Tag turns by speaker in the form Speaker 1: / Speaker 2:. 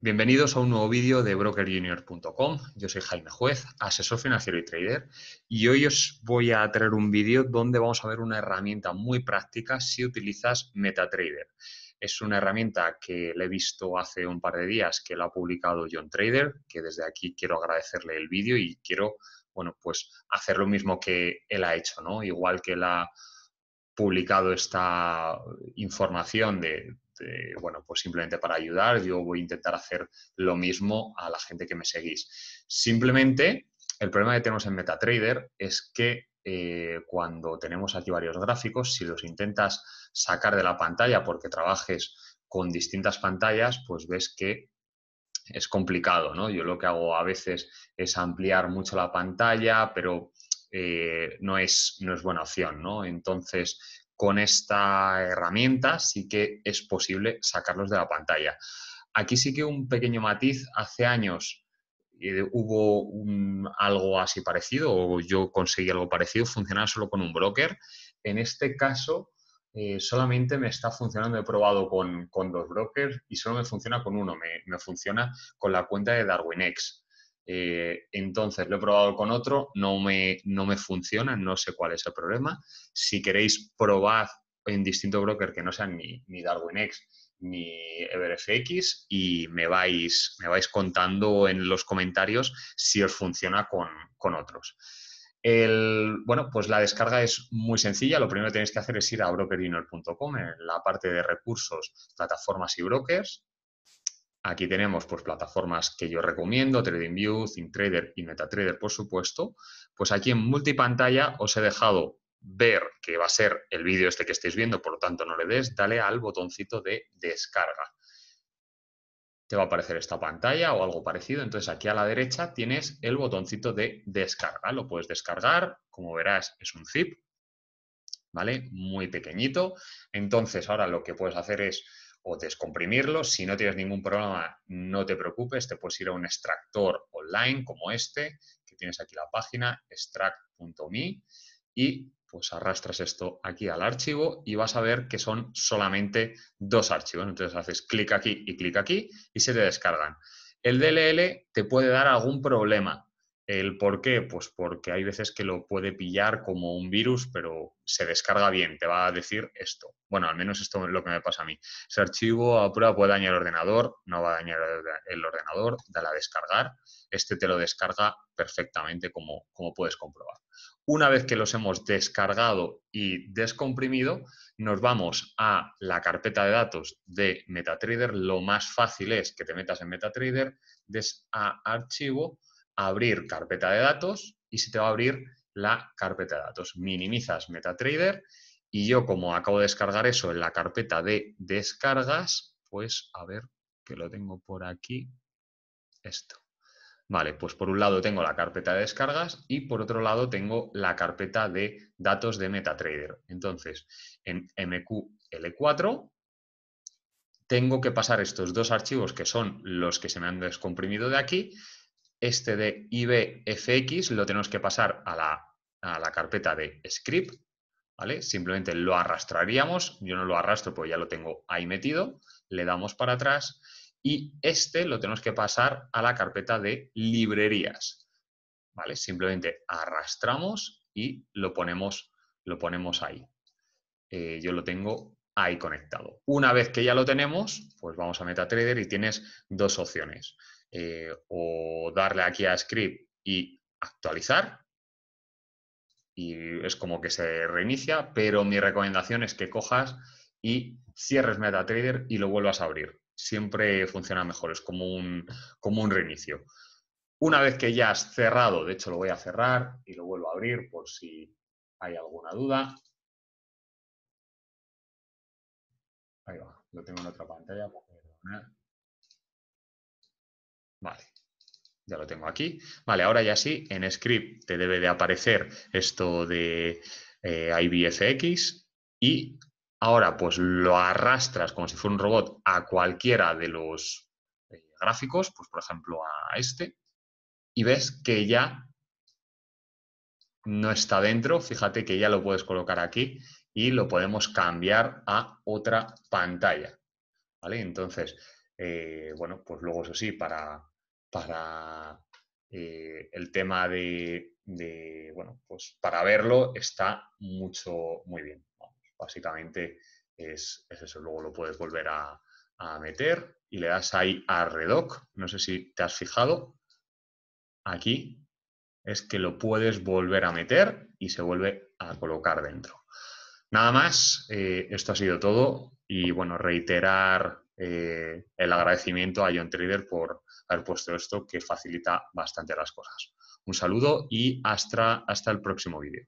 Speaker 1: Bienvenidos a un nuevo vídeo de brokerjunior.com. Yo soy Jaime Juez, asesor financiero y trader, y hoy os voy a traer un vídeo donde vamos a ver una herramienta muy práctica si utilizas MetaTrader. Es una herramienta que le he visto hace un par de días que la ha publicado John Trader, que desde aquí quiero agradecerle el vídeo y quiero, bueno, pues hacer lo mismo que él ha hecho, ¿no? Igual que la publicado esta información de este, bueno, pues simplemente para ayudar, yo voy a intentar hacer lo mismo a la gente que me seguís. Simplemente, el problema que tenemos en MetaTrader es que eh, cuando tenemos aquí varios gráficos, si los intentas sacar de la pantalla porque trabajes con distintas pantallas, pues ves que es complicado, ¿no? Yo lo que hago a veces es ampliar mucho la pantalla, pero eh, no, es, no es buena opción, ¿no? Entonces, con esta herramienta sí que es posible sacarlos de la pantalla. Aquí sí que un pequeño matiz, hace años eh, hubo algo así parecido, o yo conseguí algo parecido, funcionaba solo con un broker. En este caso, eh, solamente me está funcionando, he probado con, con, dos brokers y solo me funciona con uno, me, funciona con la cuenta de DarwinX. Eh, entonces lo he probado con otro, no me, no me funciona, no sé cuál es el problema. Si queréis, probad en distintos broker que no sean ni, ni DarwinX ni EverFX y me vais, me vais contando en los comentarios si os funciona con, otros. El, bueno, pues la descarga es muy sencilla. Lo primero que tenéis que hacer es ir a brokerdinner.com en la parte de recursos, plataformas y brokers. Aquí tenemos pues, plataformas que yo recomiendo, TradingView, ThinkTrader y MetaTrader, por supuesto. Pues aquí en multipantalla os he dejado ver que va a ser el vídeo este que estáis viendo, por lo tanto no le des, dale al botoncito de descarga. Te va a aparecer esta pantalla o algo parecido. Entonces aquí a la derecha tienes el botoncito de descarga. Lo puedes descargar, como verás es un zip, ¿vale? Muy pequeñito. Entonces ahora lo que puedes hacer es o descomprimirlo. Si no tienes ningún problema, no te preocupes, te puedes ir a un extractor online como este, que tienes aquí la página, extract.me, y pues arrastras esto aquí al archivo y vas a ver que son solamente dos archivos. Entonces haces clic aquí y clic aquí y se te descargan. El DLL te puede dar algún problema. ¿El por qué? Pues porque hay veces que lo puede pillar como un virus, pero se descarga bien, te va a decir esto. Bueno, al menos esto es lo que me pasa a mí. Ese archivo a prueba puede dañar el ordenador, no va a dañar el ordenador, dale a descargar. Este te lo descarga perfectamente como, como puedes comprobar. Una vez que los hemos descargado y descomprimido, nos vamos a la carpeta de datos de MetaTrader. Lo más fácil es que te metas en MetaTrader, des a archivo, abrir carpeta de datos y se te va a abrir la carpeta de datos. Minimizas MetaTrader y yo, como acabo de descargar eso en la carpeta de descargas, pues a ver, que lo tengo por aquí, esto. Vale, pues por un lado tengo la carpeta de descargas y por otro lado tengo la carpeta de datos de MetaTrader. Entonces, en MQL4 tengo que pasar estos dos archivos que son los que se me han descomprimido de aquí. Este de IBFX lo tenemos que pasar a la, a la carpeta de script Simplemente lo arrastraríamos, yo no lo arrastro porque ya lo tengo ahí metido, le damos para atrás y este lo tenemos que pasar a la carpeta de librerías, ¿vale? Simplemente arrastramos y lo ponemos, lo ponemos ahí. Eh, yo lo tengo ahí conectado. Una vez que ya lo tenemos, pues vamos a MetaTrader y tienes dos opciones. Eh, o darle aquí a Script y actualizar, y es como que se reinicia, pero mi recomendación es que cojas y cierres MetaTrader y lo vuelvas a abrir. Siempre funciona mejor, es como un, como un reinicio. Una vez que ya has cerrado, de hecho lo voy a cerrar y lo vuelvo a abrir por si hay alguna duda. Ahí va, lo tengo en otra pantalla. Vale ya lo tengo aquí. Vale, ahora ya sí, en script te debe de aparecer esto de eh, IBFX y ahora pues lo arrastras como si fuera un robot a cualquiera de los eh, gráficos, pues por ejemplo a este, y ves que ya no está dentro, fíjate que ya lo puedes colocar aquí y lo podemos cambiar a otra pantalla. ¿Vale? Entonces, eh, bueno, pues luego eso sí, para para eh, el tema de, bueno, pues para verlo está mucho, muy bien. básicamente es, eso, luego lo puedes volver a, meter y le das ahí a redoc, no sé si te has fijado, aquí es que lo puedes volver a meter y se vuelve a colocar dentro. Nada más, eh, esto ha sido todo y bueno, reiterar eh, el agradecimiento a John Trader por haber puesto esto que facilita bastante las cosas. Un saludo y hasta el próximo vídeo.